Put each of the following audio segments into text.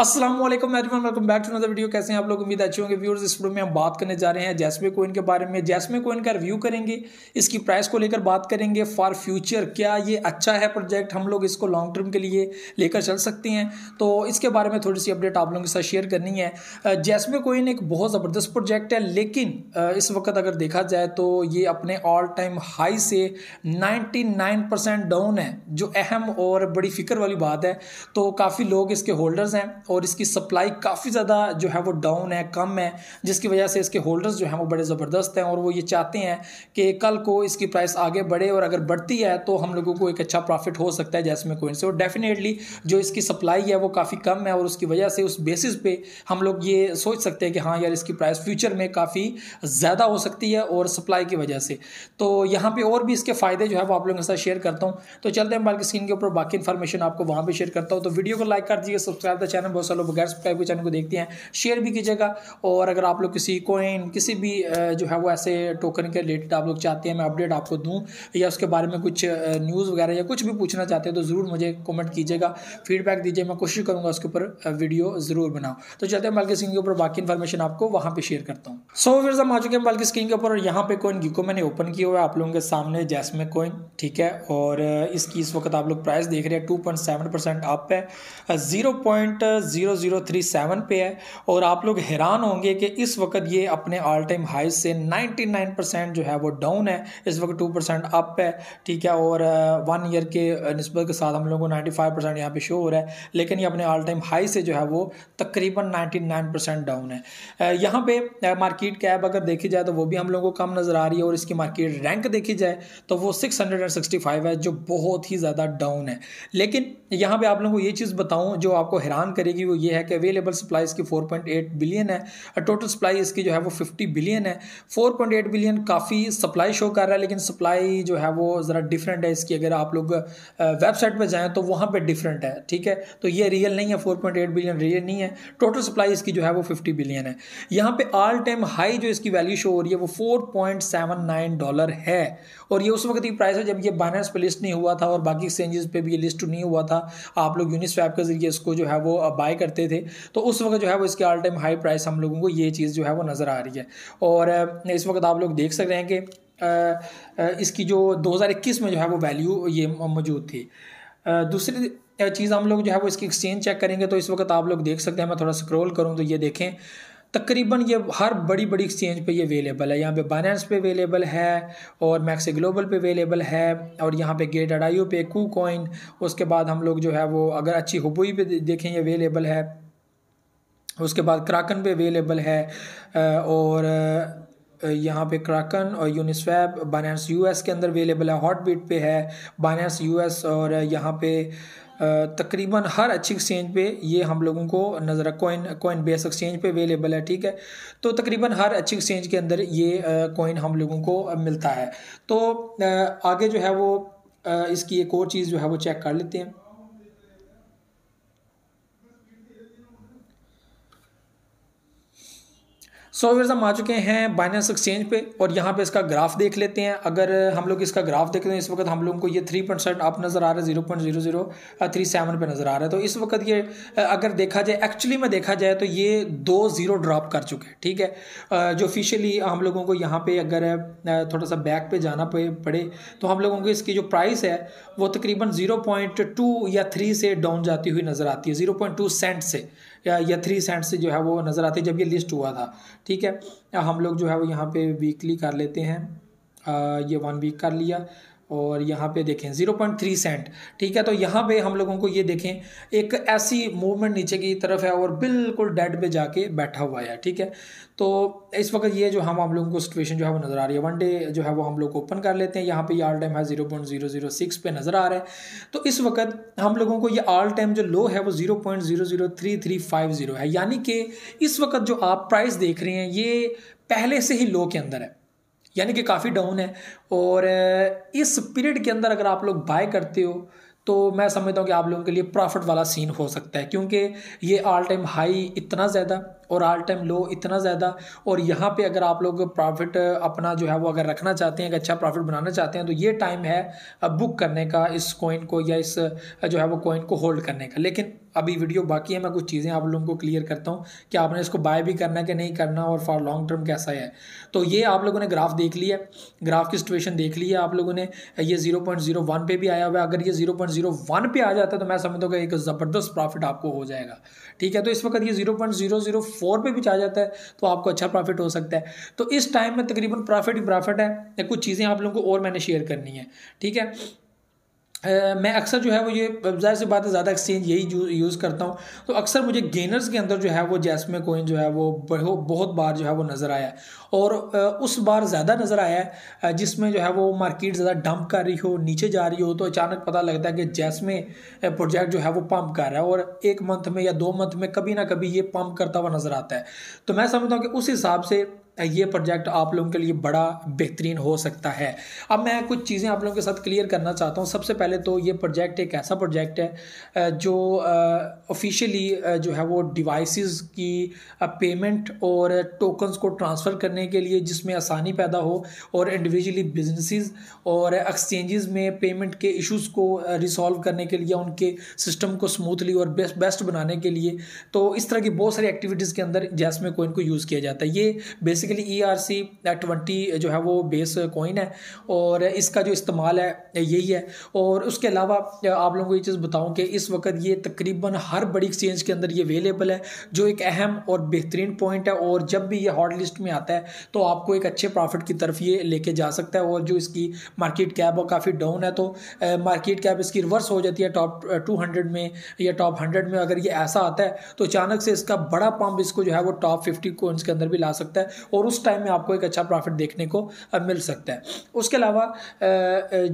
Aslam everyone welcome back to another video कैसे हैं आप लोग उम्मीद अच्छी होंगे व्यूअर्स इस वीडियो में हम बात करने जा रहे हैं जैसमे कोइन के बारे में जैसमे कोइन का रिव्यू करेंगे इसकी प्राइस को लेकर बात करेंगे फॉर फ्यूचर क्या ये अच्छा है प्रोजेक्ट हम लोग इसको लॉन्ग टर्म के लिए लेकर चल सकते हैं तो इसके बारे में थोड़ी सी अपडेट आप लोगों के साथ शेयर करनी है जैसमे कोइन एक बहुत ज़बरदस्त प्रोजेक्ट है लेकिन इस वक्त अगर देखा जाए तो ये अपने ऑल टाइम हाई से नाइन्टी डाउन है जो अहम और बड़ी फिक्र वाली बात है तो काफ़ी लोग इसके होल्डर्स हैं और इसकी सप्लाई काफ़ी ज़्यादा जो है वो डाउन है कम है जिसकी वजह से इसके होल्डर्स जो हैं वो बड़े ज़बरदस्त हैं और वो ये चाहते हैं कि कल को इसकी प्राइस आगे बढ़े और अगर बढ़ती है तो हम लोगों को एक अच्छा प्रॉफिट हो सकता है जैसमिन कोइन से और डेफिनेटली जो इसकी सप्लाई है वो काफ़ी कम है और उसकी वजह से उस बेसिस पे हम लोग ये सोच सकते हैं कि हाँ यार इसकी प्राइस फ्यूचर में काफ़ी ज़्यादा हो सकती है और सप्लाई की वजह से तो यहाँ पर और भी इसके फ़ायदे जो है वो आप लोगों के साथ शेयर करता हूँ तो चलते हैं मोबाइल स्क्रीन के ऊपर बाकी इन्फॉर्मेशन आपको वहाँ पर शेयर करता हूँ तो वीडियो को लाइक कर दीजिए सब्सक्राइब द चैनल बहुत सारे लोग बगैर सब्सक्राइब के चैनल को देखते हैं शेयर भी कीजिएगा और अगर आप लोग किसी कोइन किसी भी जो है वो ऐसे टोकन के रिलेटेड आप लोग चाहते हैं मैं अपडेट आपको दूँ या उसके बारे में कुछ न्यूज़ वगैरह या कुछ भी पूछना चाहते हैं तो ज़रूर मुझे कॉमेंट कीजिएगा फीडबैक दीजिए मैं कोशिश करूँगा उसके ऊपर वीडियो ज़रूर बनाऊँ तो चलते हैं मल्कि स्किन के ऊपर बाकी इन्फॉर्मेशन आपको वहाँ पर शेयर करता हूँ सो फिर हम आ चुके हैं मल्कि स्किन के ऊपर यहाँ पर कोइन गिको मैंने ओपन किया हुआ है आप लोगों के सामने जैसमे कोइन ठीक है और इसकी इस वक्त आप लोग प्राइस देख रहे हैं two point seven percent up है zero point plus zero zero three seven पे है और आप लोग हैरान होंगे कि इस वक्त ये अपने ऑल टाइम हाई से 99 नाइन परसेंट जो है वो डाउन है इस वक्त टू परसेंट अप है ठीक है और वन ईयर के नस्बत के साथ हम लोगों को 95 फाइव परसेंट यहाँ पर शो हो रहा है लेकिन ये अपने ऑल टाइम हाई से जो है वो तकरीबन नाइन्टी नाइन परसेंट डाउन है यहाँ पे मार्केट कैब अगर देखी जाए तो वो भी हम लोगों को कम नज़र आ रही है और इसकी मार्केट रैंक देखी जाए तो वो six hundred and sixty five है जो बहुत ही ज़्यादा डाउन है लेकिन यहाँ पर आप लोगों को ये चीज़ बताऊँ जो आपको हैरान करेगी मिलेगी वो ये है कि अवेलेबल सप्लाई इसकी 4.8 बिलियन है और टोटल सप्लाई इसकी जो है वो 50 बिलियन है 4.8 बिलियन काफ़ी सप्लाई शो कर रहा है लेकिन सप्लाई जो है वो ज़रा डिफरेंट है इसकी अगर आप लोग वेबसाइट पर जाएँ तो वहाँ पर डिफरेंट है ठीक है तो ये रियल नहीं है फोर बिलियन रियल नहीं है टोटल सप्लाई इसकी जो है वो फिफ्टी बिलियन है यहाँ पर ऑल टाइम हाई जो इसकी वैल्यू शो हो रही है वो फोर डॉलर है और ये उस वक्त की प्राइस है जब ये बाइनेंस पर लिस्ट नहीं हुआ था और बाकी एक्सचेंजेस पे भी ये लिस्ट नहीं हुआ था आप लोग यूनिस्वैप के जरिए इसको जो है वो बाय करते थे तो उस वक्त जो है वो इसके ऑल टाइम हाई प्राइस हम लोगों को ये चीज़ जो है वो नज़र आ रही है और इस वक्त आप लोग देख सक रहे हैं कि इसकी जो 2021 में जो है वो वैल्यू ये मौजूद थी दूसरी चीज़ हम लोग जो है वो इसकी एक्सचेंज चेक करेंगे तो इस वक्त आप लोग देख सकते हैं मैं थोड़ा स्क्रॉल करूँ तो ये देखें तकरीबन ये हर बड़ी बड़ी एक्सचेंज पे ये अवेलेबल है यहाँ पे बाइनेंस पे अवेलेबल है और मैक्स ग्लोबल पे अवेलेबल है और यहाँ पे गेट अडाइयो पे कू कॉइन उसके बाद हम लोग जो है वो अगर अच्छी हुबुई पे देखें ये अवेलेबल है उसके बाद क्राकन पे अवेलेबल है और यहाँ पे क्राकन और यूनिस्वैप बाइनेंस यूएस के अंदर अवेलेबल है बीट पे है बाइनेंस यूएस और यहाँ पे तकरीबन हर अच्छी एक्सचेंज पे ये हम लोगों को नज़र कोइन कोइन बेस एक्सचेंज पे अवेलेबल है ठीक है तो तकरीबन हर अच्छी एक्सचेंज के अंदर ये कोइन हम लोगों को मिलता है तो आगे जो है वो इसकी एक और चीज़ जो है वो चेक कर लेते हैं सो so, हम आ चुके हैं बाइनेंस एक्सचेंज पे और यहाँ पे इसका ग्राफ देख लेते हैं अगर हम लोग इसका ग्राफ देखते हैं इस वक्त हम लोगों को ये थ्री परसेंट अप नज़र आ रहा है zero point zero zero three seven पर नज़र आ रहा है तो इस वक्त ये अगर देखा जाए एक्चुअली में देखा जाए तो ये दो ज़ीरो ड्रॉप कर चुके हैं ठीक है जो ऑफिशियली हम लोगों को यहाँ पर अगर थोड़ा सा बैक पे जाना पे पड़े तो हम लोगों को इसकी जो प्राइस है वो तकरीबन ज़ीरो पॉइंट टू या थ्री से डाउन जाती हुई नज़र आती है ज़ीरो पॉइंट टू सेंट से या थ्री सेंट से जो है वो नज़र आते जब ये लिस्ट हुआ था ठीक है हम लोग जो है वो यहाँ पे वीकली कर लेते हैं आ, ये वन वीक कर लिया और यहाँ पे देखें 0.3 सेंट ठीक है तो यहाँ पे हम लोगों को ये देखें एक ऐसी मूवमेंट नीचे की तरफ है और बिल्कुल डेड पे जाके बैठा हुआ है ठीक है तो इस वक्त ये जो हम हम लोगों को सिचुएशन जो है वो नज़र आ रही है वन डे जो है वो हम लोग ओपन कर लेते हैं यहाँ पे ये ऑल टाइम है zero point zero zero six पे नज़र आ रहा है तो इस वक्त हम लोगों को ये ऑल टाइम जो लो है वो zero point zero zero three three five zero है यानी कि इस वक्त जो आप प्राइस देख रहे हैं ये पहले से ही लो के अंदर है यानी कि काफ़ी डाउन है और इस पीरियड के अंदर अगर आप लोग बाय करते हो तो मैं समझता हूँ कि आप लोगों के लिए प्रॉफिट वाला सीन हो सकता है क्योंकि ये ऑल टाइम हाई इतना ज़्यादा और ऑल टाइम लो इतना ज़्यादा और यहाँ पे अगर आप लोग प्रॉफिट अपना जो है वो अगर रखना चाहते हैं एक अच्छा प्रॉफिट बनाना चाहते हैं तो ये टाइम है बुक करने का इस कॉइन को या इस जो है वो कॉइन को होल्ड करने का लेकिन अभी वीडियो बाकी है मैं कुछ चीज़ें आप लोगों को क्लियर करता हूँ कि आपने इसको बाय भी करना है कि नहीं करना और फॉर लॉन्ग टर्म कैसा है तो ये आप लोगों ने ग्राफ देख लिया ग्राफ की सिचुएशन देख ली है आप लोगों ने ये 0.01 पे भी आया हुआ है अगर ये 0.01 पे आ जाता है तो मैं समझता हूँ कि एक ज़बरदस्त प्रॉफिट आपको हो जाएगा ठीक है तो इस वक्त ये ज़ीरो फोर पे भी चाह जाता है तो आपको अच्छा प्रॉफिट हो सकता है तो इस टाइम में तकरीबन प्रॉफिट ही प्रॉफिट है या कुछ चीज़ें आप लोगों को और मैंने शेयर करनी है ठीक है मैं अक्सर जो है वो ये जाहिर सी बात है ज़्यादा एक्सचेंज यही यूज़ करता हूँ तो अक्सर मुझे गेनर्स के अंदर जो है वो जैसमे कोइन जो है वो बहुत बार जो है वो नज़र आया और उस बार ज़्यादा नज़र आया जिसमें जो है वो मार्केट ज़्यादा डंप कर रही हो नीचे जा रही हो तो अचानक पता लगता है कि जैसमे प्रोजेक्ट जो है वो पम्प कर रहा है और एक मंथ में या दो मंथ में कभी ना कभी ये पम्प करता हुआ नज़र आता है तो मैं समझता हूँ कि उस हिसाब से ये प्रोजेक्ट आप लोगों के लिए बड़ा बेहतरीन हो सकता है अब मैं कुछ चीज़ें आप लोगों के साथ क्लियर करना चाहता हूँ सबसे पहले तो ये प्रोजेक्ट एक ऐसा प्रोजेक्ट है जो ऑफिशियली जो है वो डिवाइसेस की पेमेंट और टोकन्स को ट्रांसफ़र करने के लिए जिसमें आसानी पैदा हो और इंडिविजुअली बिजनेसेस और एक्सचेंजेस में पेमेंट के इशूज़ को रिसॉल्व करने के लिए उनके सिस्टम को स्मूथली और बेस्ट बेस्ट बनाने के लिए तो इस तरह की बहुत सारी एक्टिविटीज़ के अंदर जैसमें कोइन को यूज़ किया जाता है ये basic basically E R C twenty जो है वो बेस कोइन है और इसका जो इस्तेमाल है यही है और उसके अलावा eh, आप लोगों को ये चीज़ बताऊँ कि इस वक्त ये तकरीबन हर बड़ी एक्सचेंज के अंदर ये अवेलेबल है जो एक अहम और बेहतरीन पॉइंट है और जब भी ये हॉट लिस्ट में आता है तो आपको एक अच्छे प्रॉफिट की तरफ ये लेके जा सकता है और जो इसकी मार्केट कैप है काफ़ी डाउन है तो मार्केट eh, कैप इसकी रिवर्स हो जाती है टॉप टू हंड्रेड में या टॉप हंड्रेड में अगर ये ऐसा आता है तो अचानक से इसका बड़ा पम्प इसको जो है वो टॉप फिफ्टी कोइंस के अंदर भी ला सकता है और उस टाइम में आपको एक अच्छा प्रॉफिट देखने को मिल सकता है उसके अलावा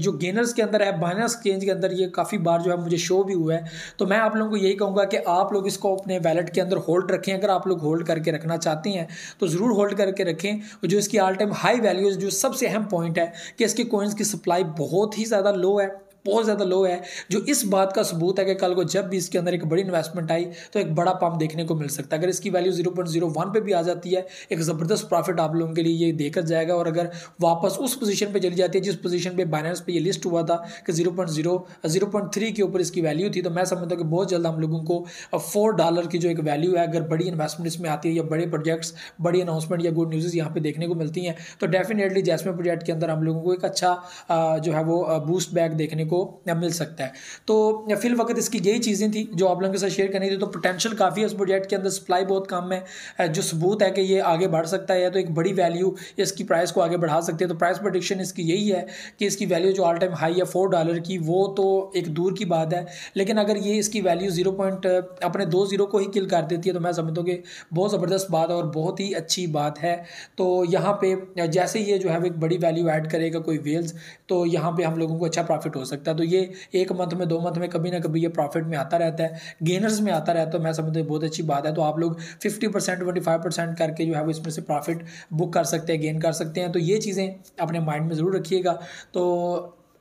जो गेनर्स के अंदर है बाइनस चेंज के अंदर ये काफ़ी बार जो है मुझे शो भी हुआ है तो मैं आप लोगों को यही कहूँगा कि आप लोग इसको अपने वैलेट के अंदर होल्ड रखें अगर आप लोग होल्ड करके रखना चाहते हैं तो ज़रूर होल्ड करके रखें जो इसकी ऑल टाइम हाई वैल्यूज़ जो सबसे अहम पॉइंट है कि इसके कोइंस की सप्लाई बहुत ही ज़्यादा लो है बहुत ज़्यादा लो है जो इस बात का सबूत है कि कल को जब भी इसके अंदर एक बड़ी इन्वेस्टमेंट आई तो एक बड़ा पम्प देखने को मिल सकता है अगर इसकी value zero point zero one पर भी आ जाती है एक ज़बरदस्त प्रॉफिट आप लोगों के लिए ये देखा जाएगा और अगर वापस उस पोजीशन पे चली जाती है जिस पोजीशन पे बाइनेंस पे ये लिस्ट हुआ था कि zero point zero zero point three के ऊपर इसकी वैल्यू थी तो मैं समझता हूँ कि बहुत जल्द हम लोगों को फोर डॉलर की जो एक वैल्यू है अगर बड़ी इन्वेस्टमेंट इसमें आती है या बड़े प्रोजेक्ट्स बड़ी अनाउंसमेंट या गुड न्यूज़ यहाँ पर देखने को मिलती हैं तो डेफिनेटली जैसमें प्रोजेक्ट के अंदर हम लोगों को एक अच्छा जो है वो बूस्ट बैक देखने को मिल सकता है तो फिल वक्त इसकी यही चीज़ें थी जो आप लोगों के साथ शेयर करनी थी तो पोटेंशियल काफ़ी है उस प्रोजेक्ट के अंदर सप्लाई बहुत कम है जो सबूत है कि ये आगे बढ़ सकता है या तो एक बड़ी वैल्यू इसकी प्राइस को आगे बढ़ा सकती है तो प्राइस प्रोडिक्शन इसकी यही है कि इसकी वैल्यू जो ऑल टाइम हाई है फोर डॉलर की वो तो एक दूर की बात है लेकिन अगर ये इसकी वैल्यू जीरो पॉइंट अपने दो जीरो को ही किल कर देती है तो मैं समझता हूँ कि बहुत ज़बरदस्त बात है और बहुत ही अच्छी बात है तो यहाँ पे जैसे ये जो है एक बड़ी वैल्यू ऐड करेगा कोई वेल्स तो यहाँ पे हम लोगों को अच्छा प्रॉफिट हो सकता है सकता है तो ये एक मंथ में दो मंथ में कभी ना कभी ये प्रॉफिट में आता रहता है गेनर्स में आता रहता है तो मैं समझता हूँ बहुत अच्छी बात है तो आप लोग fifty percent twenty five percent करके जो है वो इसमें से प्रॉफिट बुक कर सकते हैं गेन कर सकते हैं तो ये चीज़ें अपने माइंड में ज़रूर रखिएगा तो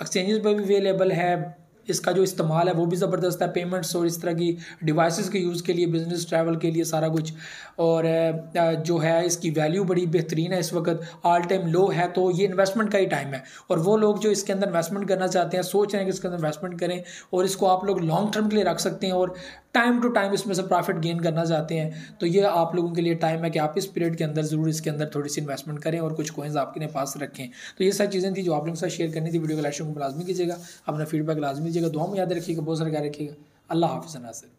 एक्सचेंजेस पर भी अवेलेबल है इसका जो इस्तेमाल है वो भी ज़बरदस्त है पेमेंट्स और इस तरह की डिवाइसेस के यूज़ के लिए बिज़नेस ट्रैवल के लिए सारा कुछ और जो है इसकी वैल्यू बड़ी बेहतरीन है इस वक्त ऑल टाइम लो है तो ये इन्वेस्टमेंट का ही टाइम है और वो लोग जो इसके अंदर इन्वेस्टमेंट करना चाहते हैं सोच रहे हैं कि इसके अंदर इन्वेस्टमेंट करें और इसको आप लोग लॉन्ग टर्म के लिए रख सकते हैं और टाइम टू टाइम इसमें से प्रॉफिट गेन करना चाहते हैं तो ये आप लोगों के लिए टाइम है कि आप इस पीरियड के अंदर ज़रूर इसके अंदर थोड़ी सी इन्वेस्टमेंट करें और कुछ कोइंस आपके पास रखें तो ये सारी चीज़ें थी जो आप लोगों के साथ शेयर करनी थी वीडियो को लाइक को लाजमी कीजिएगा अपना फीडबैक लाजमी कीजिएगा दुआ में याद रखिएगा बहुत सारा ख्याल रखिएगा अल्लाह हाफिज़ नासिर